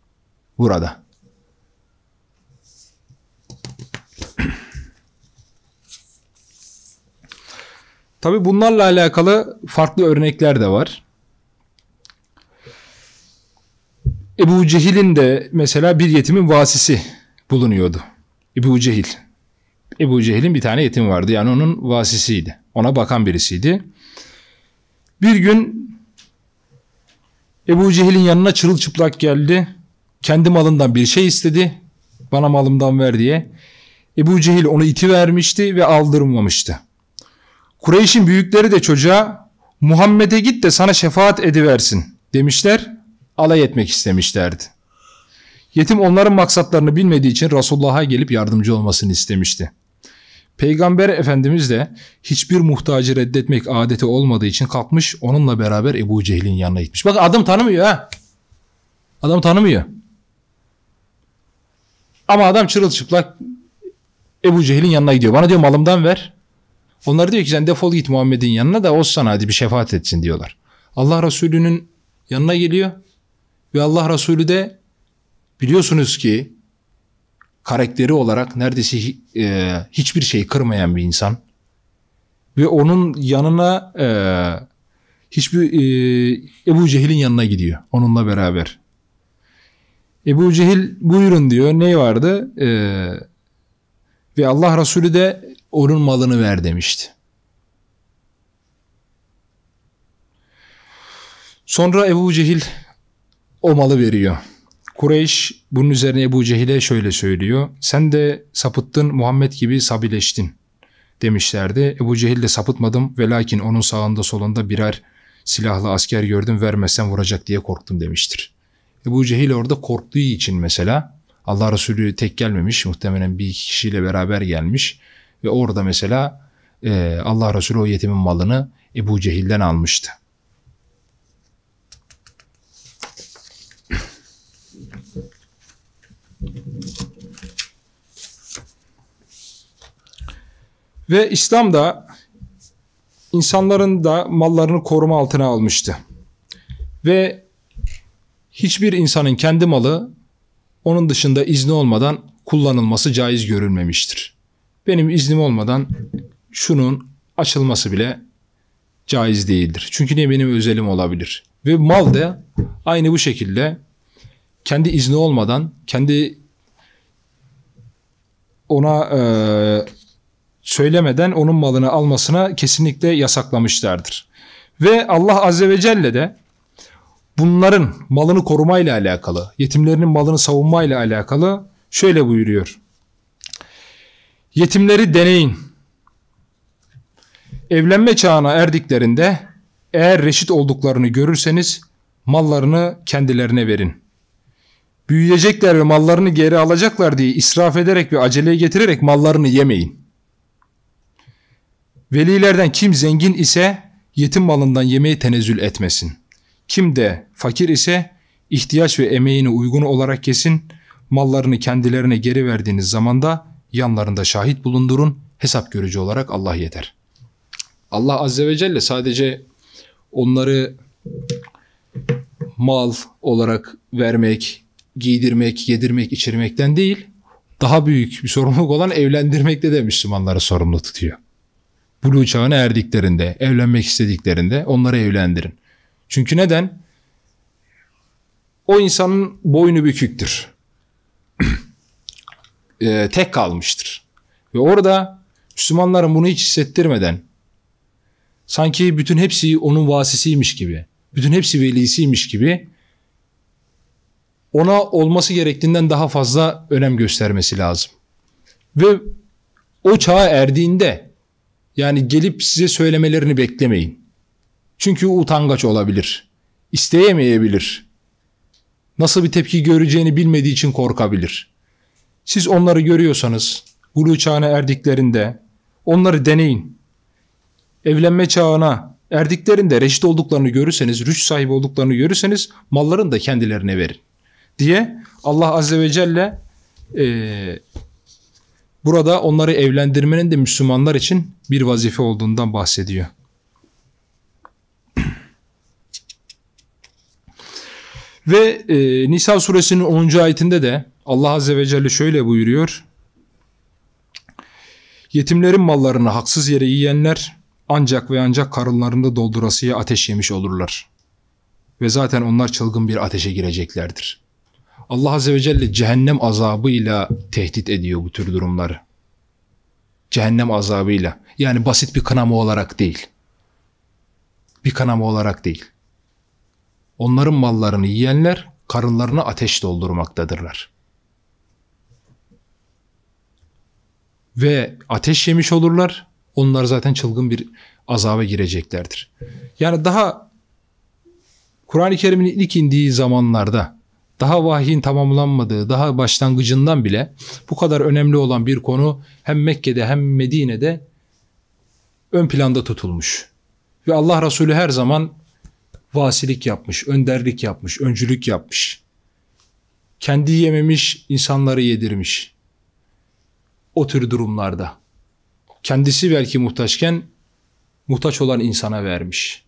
Speaker 1: burada. Tabi bunlarla alakalı farklı örnekler de var. Ebu Cehil'in de mesela bir yetimin vasisi bulunuyordu. Ebu Cehil Ebu Cehil'in bir tane yetim vardı. Yani onun vasisiydi. Ona bakan birisiydi. Bir gün Ebu Cehil'in yanına çırılçıplak geldi. Kendi malından bir şey istedi. Bana malımdan ver diye. Ebu Cehil onu iti vermişti ve aldırmamıştı. Kureyş'in büyükleri de çocuğa Muhammed'e git de sana şefaat ediversin demişler. Alay etmek istemişlerdi. Yetim onların maksatlarını bilmediği için Resulullah'a gelip yardımcı olmasını istemişti. Peygamber Efendimiz de hiçbir muhtacı reddetmek adeti olmadığı için kalkmış onunla beraber Ebu Cehil'in yanına gitmiş. Bak adam tanımıyor ha. Adam tanımıyor. Ama adam çırılçıplak Ebu Cehil'in yanına gidiyor. Bana diyor malımdan ver. Onlar diyor ki sen defol git Muhammed'in yanına da o sana hadi bir şefaat etsin diyorlar. Allah Resulü'nün yanına geliyor ve Allah Resulü de biliyorsunuz ki karakteri olarak neredeyse e, hiçbir şey kırmayan bir insan. Ve onun yanına e, hiçbir e, Ebu Cehil'in yanına gidiyor onunla beraber. Ebu Cehil buyurun diyor. Ne vardı? E, ve Allah Resulü de onun malını ver demişti. Sonra Ebu Cehil o malı veriyor. Kureyş bunun üzerine Ebu Cehil'e şöyle söylüyor. Sen de sapıttın Muhammed gibi sabileştin demişlerdi. Ebu Cehil de sapıtmadım ve lakin onun sağında solunda birer silahlı asker gördüm vermezsen vuracak diye korktum demiştir. Ebu Cehil orada korktuğu için mesela Allah Resulü tek gelmemiş muhtemelen bir kişiyle beraber gelmiş ve orada mesela Allah Resulü o yetimin malını Ebu Cehil'den almıştı. Ve İslam da insanların da mallarını koruma altına almıştı. Ve hiçbir insanın kendi malı onun dışında izni olmadan kullanılması caiz görülmemiştir. Benim iznim olmadan şunun açılması bile caiz değildir. Çünkü ne benim özelim olabilir? Ve mal da aynı bu şekilde kendi izni olmadan, kendi ona e, söylemeden onun malını almasına kesinlikle yasaklamışlardır. Ve Allah Azze ve Celle de bunların malını korumayla alakalı, yetimlerinin malını savunmayla alakalı şöyle buyuruyor. Yetimleri deneyin. Evlenme çağına erdiklerinde eğer reşit olduklarını görürseniz mallarını kendilerine verin büyüyecekler ve mallarını geri alacaklar diye israf ederek ve aceleye getirerek mallarını yemeyin. Velilerden kim zengin ise yetim malından yemeği tenezül etmesin. Kim de fakir ise ihtiyaç ve emeğini uygun olarak kesin, mallarını kendilerine geri verdiğiniz zamanda yanlarında şahit bulundurun, hesap görücü olarak Allah yeter. Allah Azze ve Celle sadece onları mal olarak vermek, giydirmek, yedirmek, içirmekten değil, daha büyük bir sorumluluk olan evlendirmekte de Müslümanları sorumlu tutuyor. Bulu çağına erdiklerinde, evlenmek istediklerinde onları evlendirin. Çünkü neden? O insanın boynu büküktür. e, tek kalmıştır. Ve orada Müslümanların bunu hiç hissettirmeden sanki bütün hepsi onun vasisiymiş gibi, bütün hepsi velisiymiş gibi ona olması gerektiğinden daha fazla önem göstermesi lazım. Ve o çağa erdiğinde yani gelip size söylemelerini beklemeyin. Çünkü utangaç olabilir. İsteyemeyebilir. Nasıl bir tepki göreceğini bilmediği için korkabilir. Siz onları görüyorsanız bulu çağına erdiklerinde onları deneyin. Evlenme çağına erdiklerinde reşit olduklarını görürseniz, rüç sahibi olduklarını görürseniz mallarını da kendilerine verin diye Allah Azze ve Celle e, burada onları evlendirmenin de Müslümanlar için bir vazife olduğundan bahsediyor. Ve e, Nisa suresinin 10. ayetinde de Allah Azze ve Celle şöyle buyuruyor. Yetimlerin mallarını haksız yere yiyenler ancak ve ancak karınlarında doldurasıya ateş yemiş olurlar. Ve zaten onlar çılgın bir ateşe gireceklerdir. Allah Azze ve Celle cehennem azabıyla tehdit ediyor bu tür durumları. Cehennem azabıyla. Yani basit bir kınama olarak değil. Bir kınama olarak değil. Onların mallarını yiyenler karınlarına ateş doldurmaktadırlar. Ve ateş yemiş olurlar. Onlar zaten çılgın bir azaba gireceklerdir. Yani daha Kur'an-ı Kerim'in ilk indiği zamanlarda daha vahyin tamamlanmadığı, daha başlangıcından bile bu kadar önemli olan bir konu hem Mekke'de hem Medine'de ön planda tutulmuş. Ve Allah Resulü her zaman vasilik yapmış, önderlik yapmış, öncülük yapmış. Kendi yememiş, insanları yedirmiş. O tür durumlarda. Kendisi belki muhtaçken muhtaç olan insana vermiş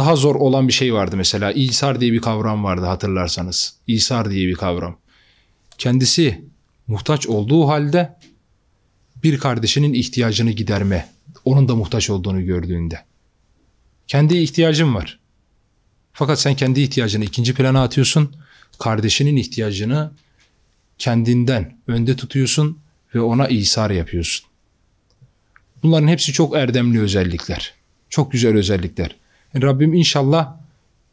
Speaker 1: daha zor olan bir şey vardı mesela. İsar diye bir kavram vardı hatırlarsanız. İsar diye bir kavram. Kendisi muhtaç olduğu halde bir kardeşinin ihtiyacını giderme, onun da muhtaç olduğunu gördüğünde. Kendi ihtiyacın var. Fakat sen kendi ihtiyacını ikinci plana atıyorsun. Kardeşinin ihtiyacını kendinden önde tutuyorsun ve ona isar yapıyorsun. Bunların hepsi çok erdemli özellikler. Çok güzel özellikler. Rabbim inşallah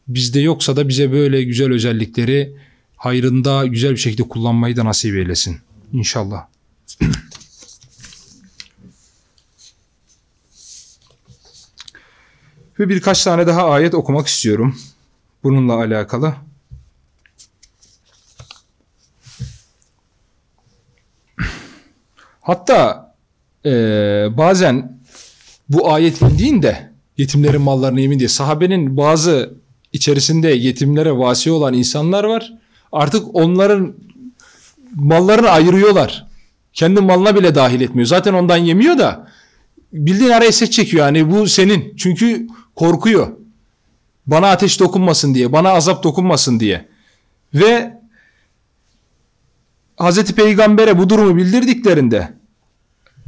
Speaker 1: bizde yoksa da bize böyle güzel özellikleri hayrında güzel bir şekilde kullanmayı da nasip eylesin. İnşallah. Ve birkaç tane daha ayet okumak istiyorum. Bununla alakalı. Hatta e, bazen bu ayet indiğinde Yetimlerin mallarını yemin diye. Sahabenin bazı içerisinde yetimlere vasi olan insanlar var. Artık onların mallarını ayırıyorlar. Kendi malına bile dahil etmiyor. Zaten ondan yemiyor da bildiğin araya set çekiyor. Yani bu senin. Çünkü korkuyor. Bana ateş dokunmasın diye. Bana azap dokunmasın diye. Ve Hazreti Peygamber'e bu durumu bildirdiklerinde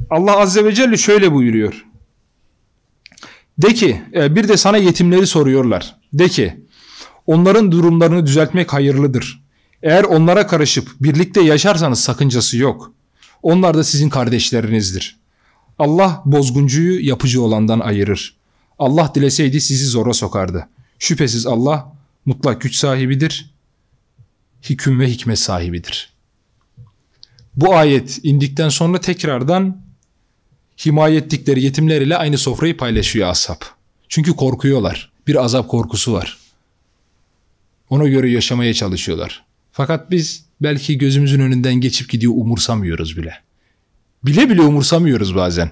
Speaker 1: Allah Azze ve Celle şöyle buyuruyor. De ki e, bir de sana yetimleri soruyorlar. De ki onların durumlarını düzeltmek hayırlıdır. Eğer onlara karışıp birlikte yaşarsanız sakıncası yok. Onlar da sizin kardeşlerinizdir. Allah bozguncuyu yapıcı olandan ayırır. Allah dileseydi sizi zora sokardı. Şüphesiz Allah mutlak güç sahibidir. Hüküm ve hikmet sahibidir. Bu ayet indikten sonra tekrardan himaye ettikleri yetimler ile aynı sofrayı paylaşıyor ashab. Çünkü korkuyorlar. Bir azap korkusu var. Ona göre yaşamaya çalışıyorlar. Fakat biz belki gözümüzün önünden geçip gidiyor umursamıyoruz bile. Bile bile umursamıyoruz bazen.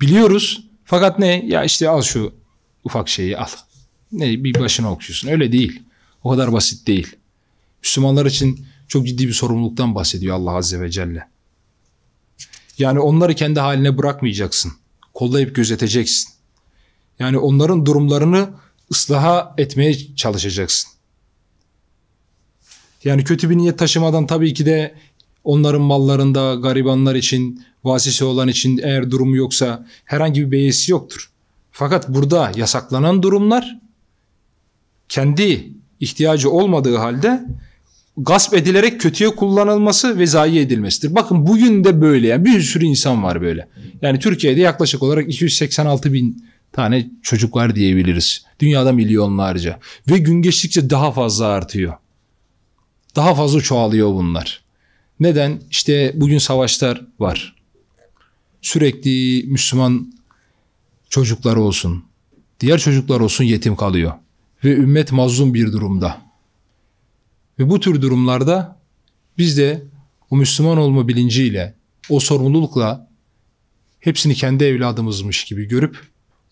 Speaker 1: Biliyoruz fakat ne? Ya işte al şu ufak şeyi al. Ne bir başına okuyorsun. Öyle değil. O kadar basit değil. Müslümanlar için çok ciddi bir sorumluluktan bahsediyor Allah Azze ve Celle. Yani onları kendi haline bırakmayacaksın. Kollayıp gözeteceksin. Yani onların durumlarını ıslaha etmeye çalışacaksın. Yani kötü bir niyet taşımadan tabii ki de onların mallarında garibanlar için, vasisi olan için eğer durumu yoksa herhangi bir beyesi yoktur. Fakat burada yasaklanan durumlar kendi ihtiyacı olmadığı halde gasp edilerek kötüye kullanılması ve zayi edilmesidir. Bakın bugün de böyle yani bir sürü insan var böyle. Yani Türkiye'de yaklaşık olarak 286 bin tane çocuk var diyebiliriz. Dünyada milyonlarca ve gün geçtikçe daha fazla artıyor. Daha fazla çoğalıyor bunlar. Neden? İşte bugün savaşlar var. Sürekli Müslüman çocuklar olsun, diğer çocuklar olsun yetim kalıyor ve ümmet mazlum bir durumda. Ve bu tür durumlarda biz de o Müslüman olma bilinciyle, o sorumlulukla hepsini kendi evladımızmış gibi görüp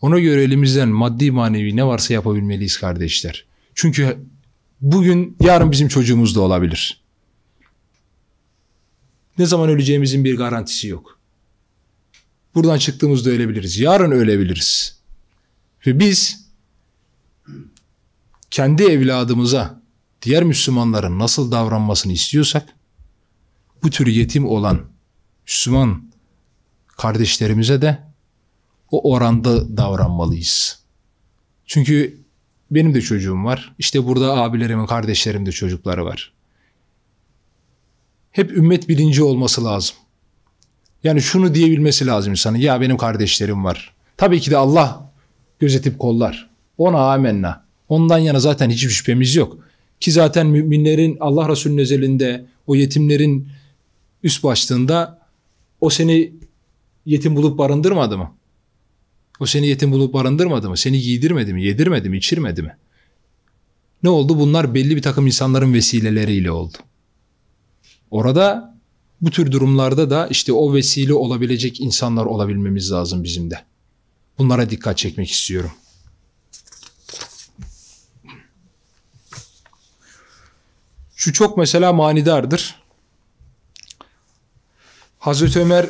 Speaker 1: ona göre elimizden maddi manevi ne varsa yapabilmeliyiz kardeşler. Çünkü bugün yarın bizim çocuğumuz da olabilir. Ne zaman öleceğimizin bir garantisi yok. Buradan çıktığımızda ölebiliriz. Yarın ölebiliriz. Ve biz kendi evladımıza diğer Müslümanların nasıl davranmasını istiyorsak bu tür yetim olan Müslüman kardeşlerimize de o oranda davranmalıyız. Çünkü benim de çocuğum var. İşte burada abilerimin, kardeşlerimin de çocukları var. Hep ümmet bilinci olması lazım. Yani şunu diyebilmesi lazım insanın. Ya benim kardeşlerim var. Tabii ki de Allah gözetip kollar. Ona amenna. Ondan yana zaten hiçbir şüphemiz yok. Ki zaten müminlerin Allah Resulü'nün özelinde o yetimlerin üst başlığında o seni yetim bulup barındırmadı mı? O seni yetim bulup barındırmadı mı? Seni giydirmedi mi? Yedirmedi mi? İçirmedi mi? Ne oldu? Bunlar belli bir takım insanların vesileleriyle oldu. Orada bu tür durumlarda da işte o vesile olabilecek insanlar olabilmemiz lazım bizim de. Bunlara dikkat çekmek istiyorum. Şu çok mesela manidardır. Hazreti Ömer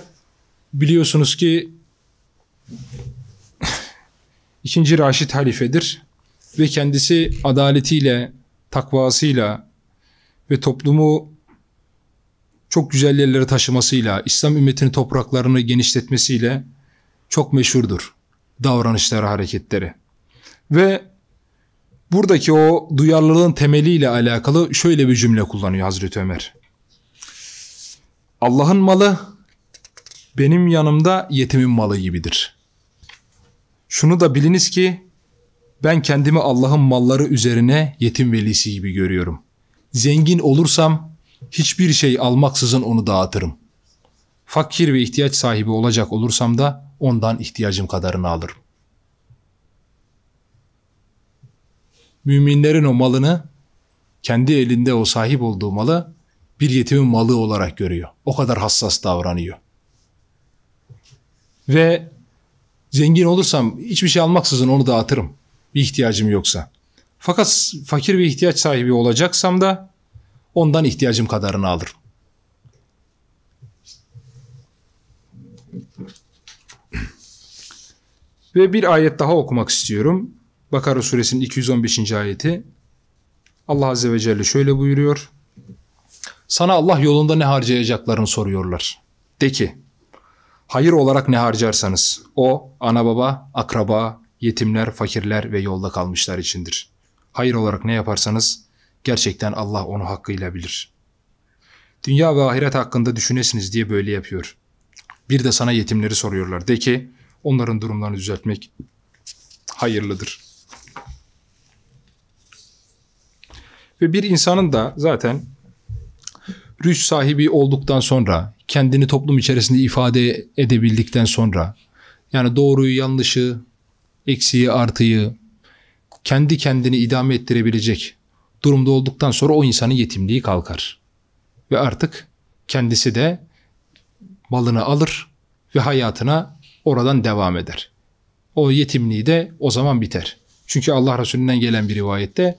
Speaker 1: biliyorsunuz ki ikinci Raşit halifedir ve kendisi adaletiyle, takvasıyla ve toplumu çok güzel yerlere taşımasıyla, İslam ümmetinin topraklarını genişletmesiyle çok meşhurdur davranışları, hareketleri. Ve Buradaki o duyarlılığın temeliyle alakalı şöyle bir cümle kullanıyor Hazreti Ömer. Allah'ın malı benim yanımda yetimin malı gibidir. Şunu da biliniz ki ben kendimi Allah'ın malları üzerine yetim velisi gibi görüyorum. Zengin olursam hiçbir şey almaksızın onu dağıtırım. Fakir ve ihtiyaç sahibi olacak olursam da ondan ihtiyacım kadarını alırım. müminlerin o malını kendi elinde o sahip olduğu malı bir yetimin malı olarak görüyor. O kadar hassas davranıyor. Ve zengin olursam hiçbir şey almaksızın onu dağıtırım. Bir ihtiyacım yoksa. Fakat fakir bir ihtiyaç sahibi olacaksam da ondan ihtiyacım kadarını alırım. Ve bir ayet daha okumak istiyorum. Bakara suresinin 215. ayeti Allah Azze ve Celle şöyle buyuruyor. Sana Allah yolunda ne harcayacaklarını soruyorlar. De ki hayır olarak ne harcarsanız o ana baba, akraba, yetimler, fakirler ve yolda kalmışlar içindir. Hayır olarak ne yaparsanız gerçekten Allah onu hakkıyla bilir. Dünya ve ahiret hakkında düşünesiniz diye böyle yapıyor. Bir de sana yetimleri soruyorlar. De ki onların durumlarını düzeltmek hayırlıdır.'' Ve bir insanın da zaten rüş sahibi olduktan sonra, kendini toplum içerisinde ifade edebildikten sonra, yani doğruyu, yanlışı, eksiği, artıyı kendi kendini idame ettirebilecek durumda olduktan sonra o insanın yetimliği kalkar. Ve artık kendisi de malını alır ve hayatına oradan devam eder. O yetimliği de o zaman biter. Çünkü Allah Resulü'nden gelen bir rivayette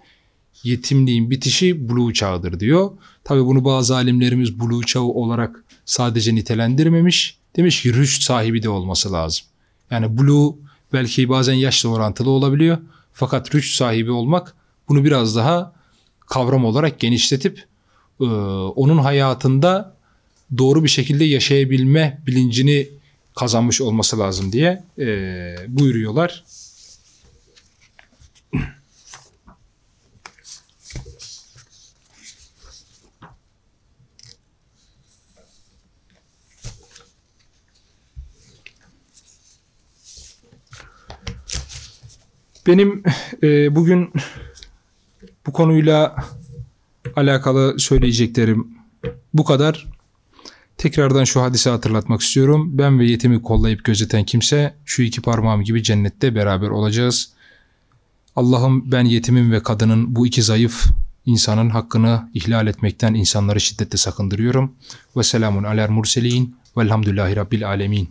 Speaker 1: yetimliğin bitişi buluğ çağıdır diyor. Tabii bunu bazı alimlerimiz buluğ çağı olarak sadece nitelendirmemiş. Demiş ki rüşt sahibi de olması lazım. Yani buluğ belki bazen yaşla orantılı olabiliyor. Fakat rüşt sahibi olmak bunu biraz daha kavram olarak genişletip e, onun hayatında doğru bir şekilde yaşayabilme bilincini kazanmış olması lazım diye e, buyuruyorlar. Benim e, bugün bu konuyla alakalı söyleyeceklerim bu kadar. Tekrardan şu hadise hatırlatmak istiyorum. Ben ve yetimi kollayıp gözeten kimse şu iki parmağım gibi cennette beraber olacağız. Allah'ım ben yetimin ve kadının bu iki zayıf insanın hakkını ihlal etmekten insanları şiddetle sakındırıyorum. Ve selamun aler murselin velhamdülillahi rabbil alemin.